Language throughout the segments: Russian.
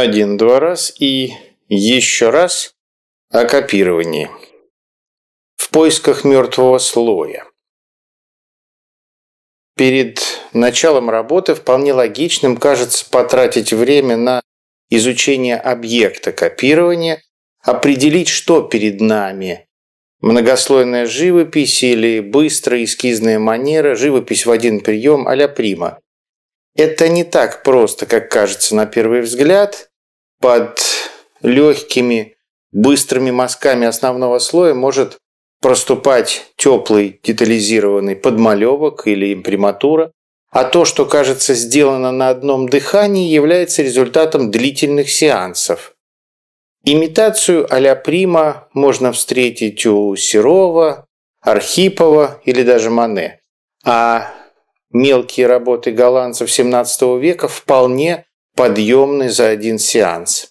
один-два раз и еще раз о копировании. В поисках мертвого слоя. Перед началом работы вполне логичным кажется потратить время на изучение объекта копирования, определить, что перед нами – Многослойная живопись или быстрая эскизная манера, живопись в один прием а-ля прима. Это не так просто, как кажется на первый взгляд, под легкими, быстрыми мазками основного слоя может проступать теплый детализированный подмалевок или имприматура, а то, что кажется сделано на одном дыхании, является результатом длительных сеансов. Имитацию а-ля прима можно встретить у Серова, Архипова или даже Мане. А мелкие работы голландцев XVII века вполне подъемный за один сеанс.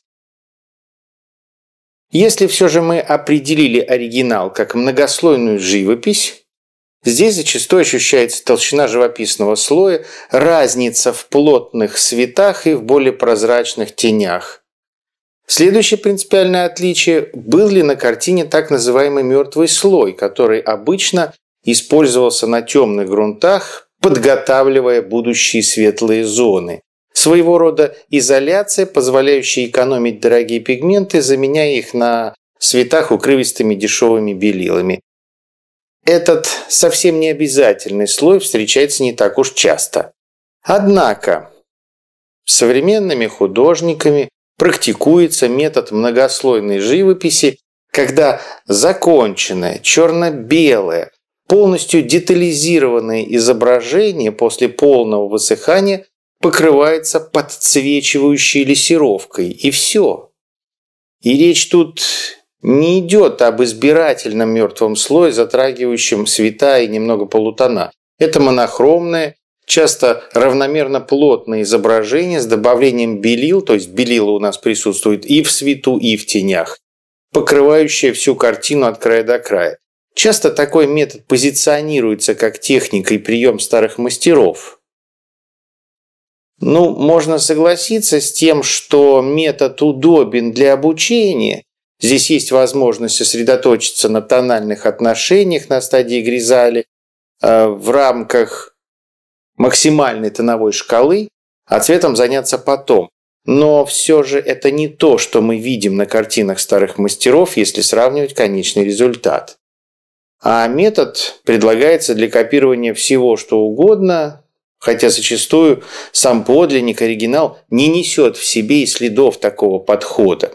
Если все же мы определили оригинал как многослойную живопись, здесь зачастую ощущается толщина живописного слоя, разница в плотных светах и в более прозрачных тенях. Следующее принципиальное отличие – был ли на картине так называемый мертвый слой, который обычно использовался на темных грунтах, подготавливая будущие светлые зоны. Своего рода изоляция, позволяющая экономить дорогие пигменты, заменяя их на светах укрывистыми дешевыми белилами. Этот совсем не обязательный слой встречается не так уж часто. Однако, современными художниками практикуется метод многослойной живописи, когда законченное, черно-белое, полностью детализированное изображение после полного высыхания – покрывается подсвечивающей лессировкой, и все. И речь тут не идет об избирательном мертвом слое, затрагивающем света и немного полутона. Это монохромное, часто равномерно плотное изображение с добавлением белил, то есть белила у нас присутствует и в свету, и в тенях, покрывающее всю картину от края до края. Часто такой метод позиционируется как техника и прием старых мастеров – ну, можно согласиться с тем, что метод удобен для обучения. Здесь есть возможность сосредоточиться на тональных отношениях на стадии гризали э, в рамках максимальной тоновой шкалы, а цветом заняться потом. Но все же это не то, что мы видим на картинах старых мастеров, если сравнивать конечный результат. А метод предлагается для копирования всего, что угодно, хотя зачастую сам подлинник, оригинал не несет в себе и следов такого подхода.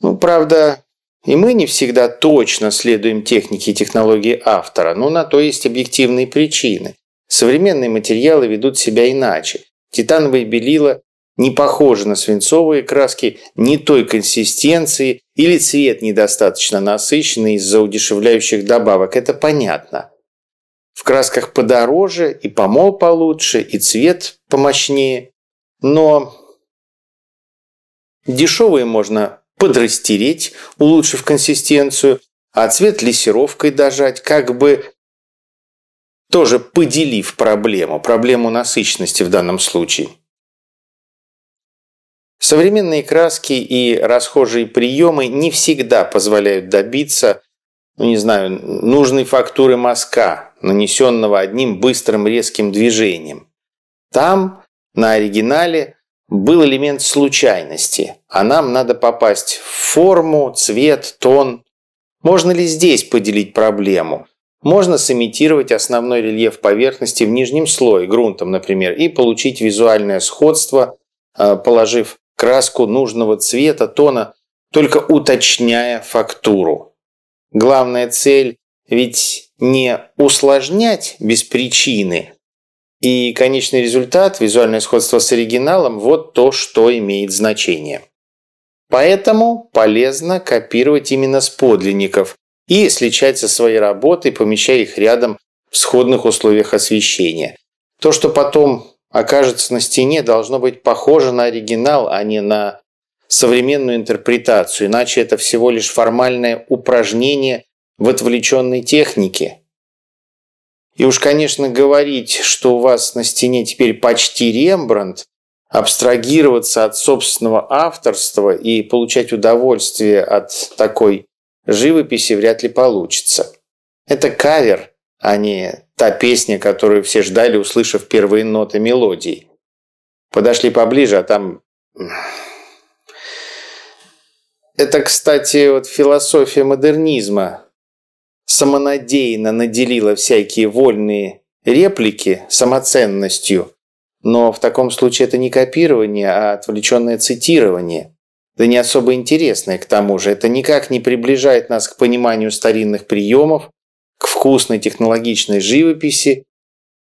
Ну, правда, и мы не всегда точно следуем технике и технологии автора, но на то есть объективные причины. Современные материалы ведут себя иначе. Титановые белила не похожи на свинцовые краски, не той консистенции или цвет недостаточно насыщенный из-за удешевляющих добавок. Это понятно в красках подороже, и помол получше, и цвет помощнее. Но дешевые можно подрастереть, улучшив консистенцию, а цвет лессировкой дожать, как бы тоже поделив проблему, проблему насыщенности в данном случае. Современные краски и расхожие приемы не всегда позволяют добиться, ну не знаю, нужной фактуры мазка, нанесенного одним быстрым резким движением. Там, на оригинале, был элемент случайности, а нам надо попасть в форму, цвет, тон. Можно ли здесь поделить проблему? Можно сымитировать основной рельеф поверхности в нижнем слое, грунтом, например, и получить визуальное сходство, э, положив краску нужного цвета, тона, только уточняя фактуру. Главная цель ведь не усложнять без причины. И конечный результат, визуальное сходство с оригиналом, вот то, что имеет значение. Поэтому полезно копировать именно с подлинников и сличать со своей работой, помещая их рядом в сходных условиях освещения. То, что потом окажется на стене, должно быть похоже на оригинал, а не на современную интерпретацию, иначе это всего лишь формальное упражнение в отвлеченной технике. И уж, конечно, говорить, что у вас на стене теперь почти Рембрандт, абстрагироваться от собственного авторства и получать удовольствие от такой живописи вряд ли получится. Это кавер, а не та песня, которую все ждали, услышав первые ноты мелодии. Подошли поближе, а там... Это, кстати, вот философия модернизма, самонадеянно наделила всякие вольные реплики самоценностью. Но в таком случае это не копирование, а отвлеченное цитирование. Да не особо интересное, к тому же. Это никак не приближает нас к пониманию старинных приемов, к вкусной технологичной живописи,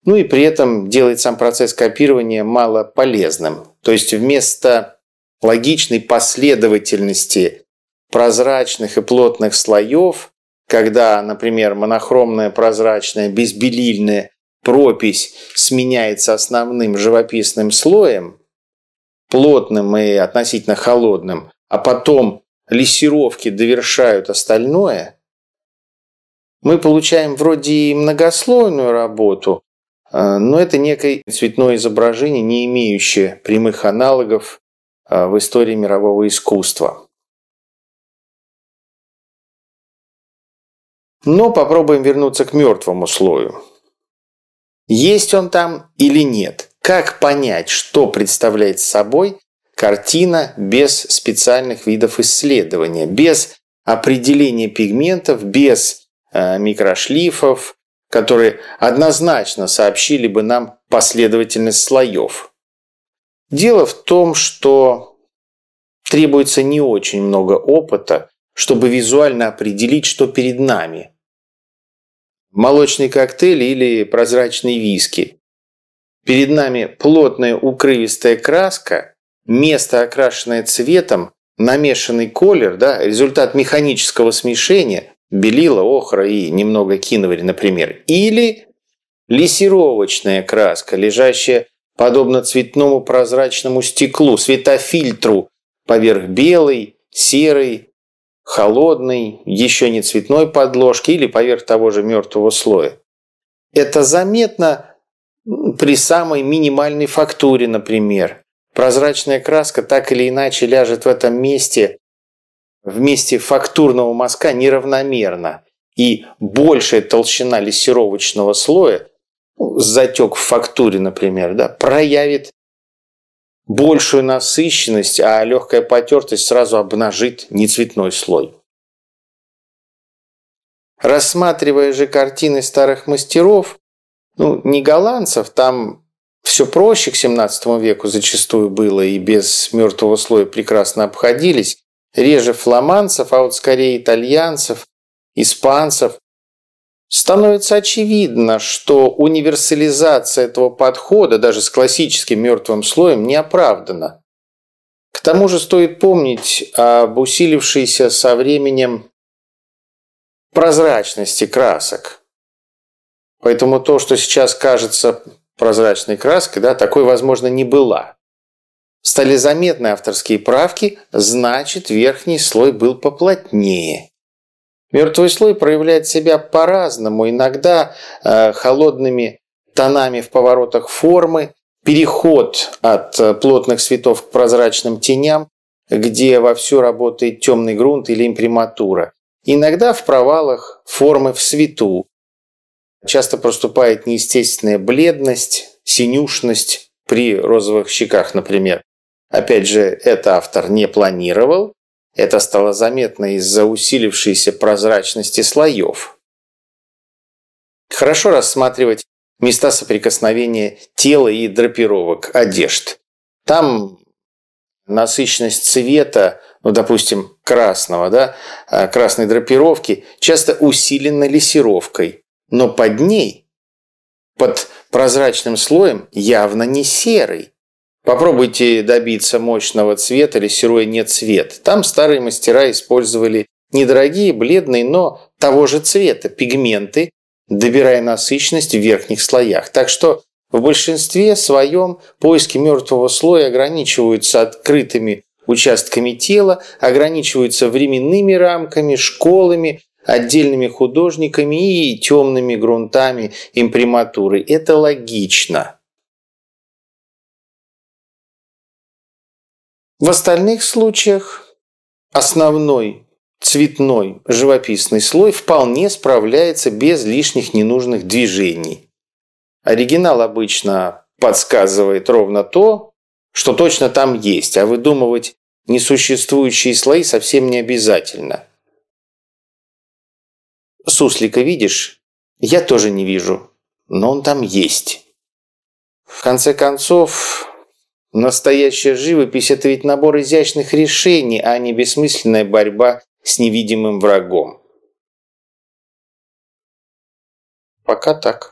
ну и при этом делает сам процесс копирования мало полезным. То есть вместо логичной последовательности прозрачных и плотных слоев – когда, например, монохромная, прозрачная, безбелильная пропись сменяется основным живописным слоем, плотным и относительно холодным, а потом лессировки довершают остальное, мы получаем вроде и многослойную работу, э, но это некое цветное изображение, не имеющее прямых аналогов э, в истории мирового искусства. Но попробуем вернуться к мертвому слою. Есть он там или нет? Как понять, что представляет собой картина без специальных видов исследования, без определения пигментов, без э, микрошлифов, которые однозначно сообщили бы нам последовательность слоев. Дело в том, что требуется не очень много опыта, чтобы визуально определить, что перед нами молочный коктейль или прозрачный виски. Перед нами плотная укрывистая краска, место, окрашенное цветом, намешанный колер, да, результат механического смешения, белила, охра и немного киновари, например, или лессировочная краска, лежащая подобно цветному прозрачному стеклу, светофильтру поверх белой, серой, холодной, еще не цветной подложки или поверх того же мертвого слоя. Это заметно при самой минимальной фактуре, например. Прозрачная краска так или иначе ляжет в этом месте, в месте фактурного мазка неравномерно, и большая толщина лессировочного слоя, ну, затек в фактуре, например, да, проявит большую насыщенность, а легкая потертость сразу обнажит нецветной слой. Рассматривая же картины старых мастеров, ну, не голландцев, там все проще к 17 веку зачастую было и без мертвого слоя прекрасно обходились, реже фламандцев, а вот скорее итальянцев, испанцев, Становится очевидно, что универсализация этого подхода даже с классическим мертвым слоем не оправдана. К тому же стоит помнить об усилившейся со временем прозрачности красок. Поэтому то, что сейчас кажется прозрачной краской, да, такой, возможно, не была. Стали заметны авторские правки, значит, верхний слой был поплотнее – Мертвый слой проявляет себя по-разному, иногда э, холодными тонами в поворотах формы, переход от э, плотных цветов к прозрачным теням, где вовсю работает темный грунт или имприматура. Иногда в провалах формы в свету. Часто проступает неестественная бледность, синюшность при розовых щеках, например. Опять же, это автор не планировал, это стало заметно из-за усилившейся прозрачности слоев. Хорошо рассматривать места соприкосновения тела и драпировок, одежд. Там насыщенность цвета, ну, допустим, красного, да, а, красной драпировки, часто усилена лессировкой, но под ней, под прозрачным слоем, явно не серый, Попробуйте добиться мощного цвета или серой нет цвет. Там старые мастера использовали недорогие, бледные, но того же цвета пигменты, добирая насыщенность в верхних слоях. Так что в большинстве своем поиски мертвого слоя ограничиваются открытыми участками тела, ограничиваются временными рамками, школами, отдельными художниками и темными грунтами имприматуры. Это логично. В остальных случаях основной цветной живописный слой вполне справляется без лишних ненужных движений. Оригинал обычно подсказывает ровно то, что точно там есть, а выдумывать несуществующие слои совсем не обязательно. Суслика видишь? Я тоже не вижу, но он там есть. В конце концов, Настоящая живопись – это ведь набор изящных решений, а не бессмысленная борьба с невидимым врагом. Пока так.